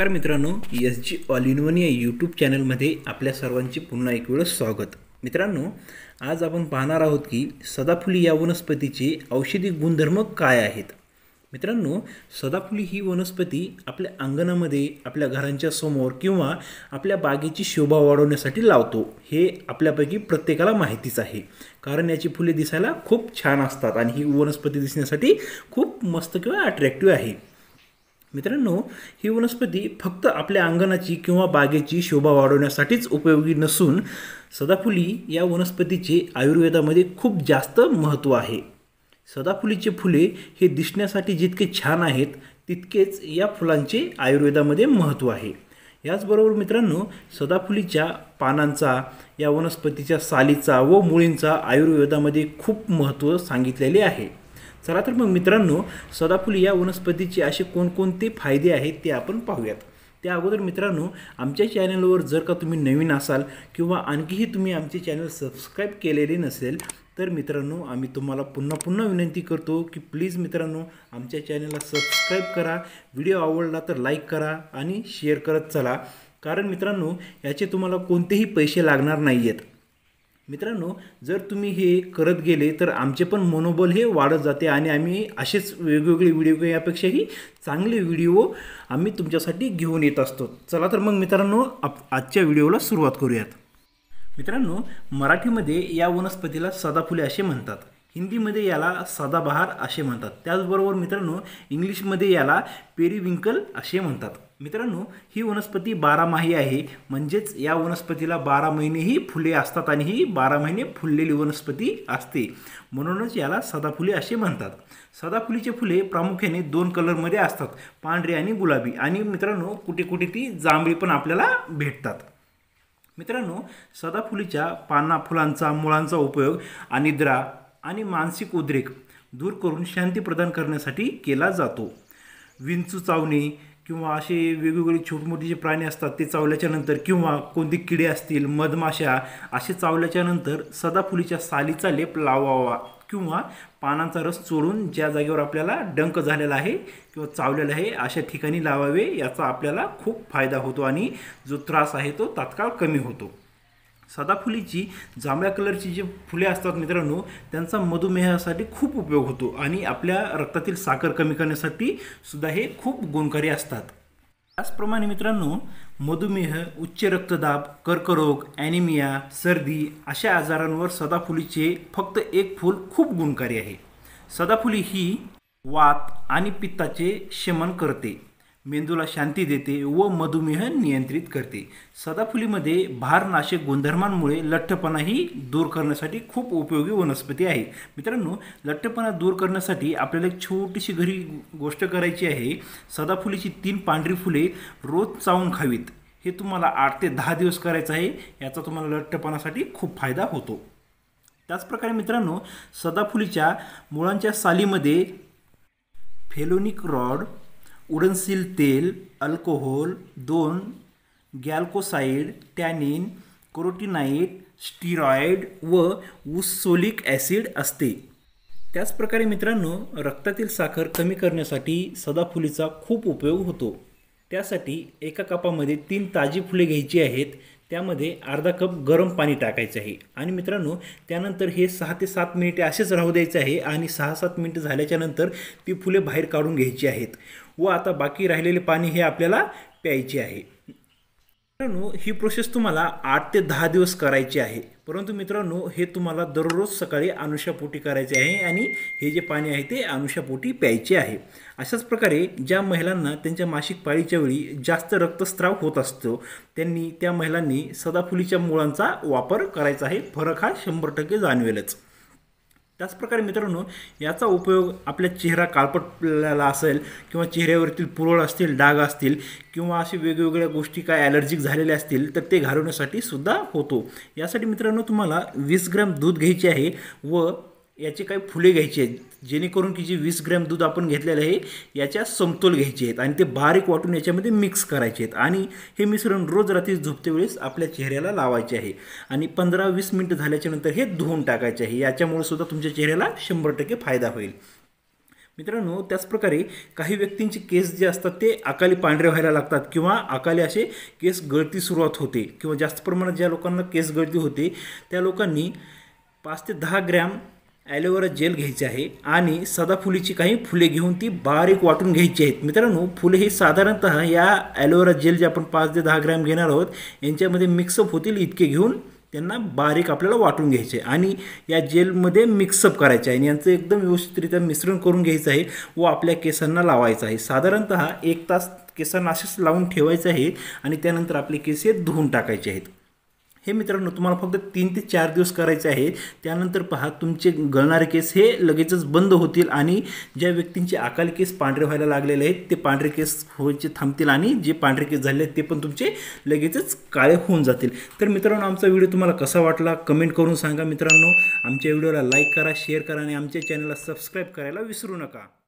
नमस्कार मित्रांनो S G all in one या यूट्यूब चॅनलमध्ये आपल्या सर्वांचे पुन्हा एक वेळ स्वागत मित्रांनो आज आपण पाहणार आहोत की सदाफुली या वनस्पतीचे औषधी गुणधर्म काय आहेत मित्रांनो सदाफुली ही वनस्पती आपल्या अंगणामध्ये आपल्या घरांच्या समोर किंवा आपल्या बागेची शोभा वाढवण्यासाठी लावतो हे आपल्यापैकी प्रत्येकाला माहितीच आहे कारण याची फुले दिसायला खूप छान असतात आणि ही वनस्पती दिसण्यासाठी खूप मस्त किंवा अट्रॅक्टिव्ह आहे मित्रांनो ही वनस्पती फक्त आपल्या अंगणाची किंवा बागेची शोभा वाढवण्यासाठीच उपयोगी नसून सदाफुली या वनस्पतीचे आयुर्वेदामध्ये खूप जास्त महत्त्व आहे सदाफुलीचे फुले हे दिसण्यासाठी जितके छान आहेत तितकेच या फुलांचे आयुर्वेदामध्ये महत्त्व आहे याचबरोबर मित्रांनो सदाफुलीच्या पानांचा या वनस्पतीच्या सालीचा व मुळींचा आयुर्वेदामध्ये खूप महत्त्व सांगितलेले आहे चला तर मग मित्रांनो सदाफुली या वनस्पतीचे असे कोणकोणते फायदे आहेत ते आपण पाहूयात त्या अगोदर मित्रांनो आमच्या चॅनलवर जर का तुम्ही नवीन असाल किंवा आणखीही तुम्ही आमचे चॅनल सबस्क्राईब केलेले नसेल तर मित्रांनो आम्ही तुम्हाला पुन्हा पुन्हा विनंती करतो की प्लीज मित्रांनो आमच्या चॅनलला सबस्क्राईब करा व्हिडिओ आवडला तर लाईक करा आणि शेअर करत चला कारण मित्रांनो याचे तुम्हाला कोणतेही पैसे लागणार नाही आहेत मित्रांनो जर तुम्ही हे करत गेले तर आमचे पण मनोबल हे वाढत जाते आणि आम्ही असेच वेगवेगळे व्हिडिओ यापेक्षाही चांगले व्हिडिओ आम्ही तुमच्यासाठी घेऊन येत असतो चला तर मग मित्रांनो आप आजच्या व्हिडिओला सुरुवात करूयात मित्रांनो मराठीमध्ये या वनस्पतीला सदाफुले असे म्हणतात हिंदीमध्ये याला सदाबहार असे म्हणतात त्याचबरोबर मित्रांनो इंग्लिशमध्ये याला पेरिविंकल असे म्हणतात मित्रांनो ही वनस्पती बारामाही आहे म्हणजेच या वनस्पतीला बारा महिनेही फुले असतात आणि ही बारा महिने फुललेली वनस्पती असते म्हणूनच याला सदाफुले असे म्हणतात सदाफुलीचे फुले प्रामुख्याने दोन कलरमध्ये असतात पांढरे आणि गुलाबी आणि मित्रांनो कुठे कुठे ती जांभळी पण आपल्याला भेटतात मित्रांनो सदाफुलीच्या पाना फुलांचा मुळांचा उपयोग अनिद्रा आणि मानसिक उद्रेक दूर करून शांती प्रदान करण्यासाठी केला जातो विंचू चावणी किंवा असे वेगवेगळे मोठे जे प्राणी असतात ते चावल्याच्यानंतर किंवा कोणती किडे असतील मधमाशा असे चावल्याच्यानंतर सदाफुलीच्या सालीचा लेप लावावा किंवा पानांचा रस चोळून ज्या जागेवर आपल्याला डंक झालेला आहे किंवा चावलेला आहे अशा ठिकाणी लावावे याचा आपल्याला खूप फायदा होतो आणि जो त्रास आहे तो तात्काळ कमी होतो सदाफुलीची जांभळ्या कलरची जी फुले असतात मित्रांनो त्यांचा मधुमेहासाठी खूप उपयोग होतो आणि आपल्या रक्तातील साखर कमी करण्यासाठी सुद्धा हे खूप गुणकारी असतात त्याचप्रमाणे मित्रांनो मधुमेह उच्च रक्तदाब कर्करोग ॲनिमिया सर्दी अशा आजारांवर सदाफुलीचे फक्त एक फूल खूप गुणकारी आहे सदाफुली ही वात आणि पित्ताचे शमन करते मेंदूला शांती देते व मधुमेह नियंत्रित करते सदाफुलीमध्ये भारनाशक गुणधर्मांमुळे लठ्ठपणाही दूर करण्यासाठी खूप उपयोगी वनस्पती आहे मित्रांनो लठ्ठपणा दूर करण्यासाठी आपल्याला एक छोटीशी घरी गोष्ट करायची आहे सदाफुलीची तीन पांढरी फुले रोज चावून खावीत हे तुम्हाला आठ ते दहा दिवस करायचं आहे याचा तुम्हाला लठ्ठपणासाठी खूप फायदा होतो त्याचप्रकारे मित्रांनो सदाफुलीच्या मुळांच्या सालीमध्ये फेलोनिक रॉड उडनशील तेल अल्कोहोल दोन गॅल्कोसाईड टॅनिन कोरोटीनाईट स्टिरॉइड व उस्सोलिक ॲसिड असते त्याचप्रकारे मित्रांनो रक्तातील साखर कमी करण्यासाठी सदाफुलीचा खूप उपयोग होतो त्यासाठी एका कपामध्ये तीन ताजी फुले घ्यायची आहेत त्यामध्ये अर्धा कप गरम पाणी टाकायचं आहे आणि मित्रांनो त्यानंतर हे सहा ते सात मिनिटे असेच राहू द्यायचे आहे आणि सहा सात मिनिटं झाल्याच्यानंतर नंतर ती फुले बाहेर काढून घ्यायची आहेत व आता बाकी राहिलेले पाणी हे आपल्याला प्यायचे आहे मित्रांनो ही प्रोसेस तुम्हाला आठ ते दहा दिवस करायची आहे परंतु मित्रांनो हे तुम्हाला दररोज सकाळी अनुषापोटी करायचे आहे आणि हे जे पाणी आहे ते अनुषापोटी प्यायचे आहे अशाच प्रकारे ज्या महिलांना त्यांच्या मासिक पाळीच्या वेळी जास्त रक्तस्राव होत असतो त्यांनी त्या महिलांनी सदाफुलीच्या मुळांचा वापर करायचा आहे फरक हा शंभर टक्के जाणवेलच त्याचप्रकारे मित्रांनो याचा उपयोग आपल्या चेहरा काळपटला असेल किंवा चेहऱ्यावरतील पुरळ असतील डाग असतील किंवा असे वेगवेगळ्या गोष्टी काय ॲलर्जिक झालेल्या असतील तर ते घालवण्यासाठी सुद्धा होतो यासाठी मित्रांनो तुम्हाला वीस ग्रॅम दूध घ्यायचे आहे व याची काही फुले घ्यायची आहेत जेणेकरून की जी वीस ग्रॅम दूध आपण घेतलेलं आहे याच्या समतोल घ्यायचे आहेत आणि ते बारीक वाटून याच्यामध्ये मिक्स करायचे आहेत आणि हे मिश्रण रोज रात्री झोपते वेळेस आपल्या चेहऱ्याला लावायचे आहे आणि पंधरा वीस मिनटं झाल्याच्या नंतर हे धुवून टाकायचे आहे याच्यामुळे सुद्धा तुमच्या चेहऱ्याला शंभर टक्के फायदा होईल मित्रांनो त्याचप्रकारे काही व्यक्तींचे केस जे असतात ते अकाली पांढरे व्हायला लागतात किंवा अकाली असे केस गळती सुरुवात होते किंवा जास्त प्रमाणात ज्या लोकांना केस गळती होते त्या लोकांनी पाच ते दहा ग्रॅम ॲलोवेरा जेल घ्यायचे आहे आणि सदाफुलीची काही फुले घेऊन ती बारीक वाटून घ्यायची आहेत मित्रांनो फुले हे साधारणत या ॲलोवेरा जेल जे आपण पाच ते दहा ग्रॅम घेणार आहोत यांच्यामध्ये मिक्सअप होतील इतके घेऊन त्यांना बारीक आपल्याला वाटून घ्यायचे आणि या जेलमध्ये मिक्सअप करायचे आहे आणि यांचं एकदम व्यवस्थितरित्या मिश्रण करून घ्यायचं आहे व आपल्या केसांना लावायचं आहे साधारणत एक तास केसांना असेच लावून ठेवायचं आहे आणि त्यानंतर आपले केस हे धुवून टाकायचे आहेत हे मित्रांनो तुम्हाला फक्त तीन ते चार दिवस करायचे आहे त्यानंतर पहा तुमचे गळणारे केस हे लगेचच बंद होतील आणि ज्या व्यक्तींचे अकाली केस पांढरे व्हायला लागलेले आहेत ते पांढरे केस व्हायचे थांबतील आणि जे पांढरे केस झाले आहेत ते पण तुमचे लगेचच काळे होऊन जातील तर मित्रांनो आमचा व्हिडिओ तुम्हाला कसा वाटला कमेंट करून सांगा मित्रांनो आमच्या व्हिडिओला लाईक करा शेअर करा आणि आमच्या चॅनलला सबस्क्राईब करायला विसरू नका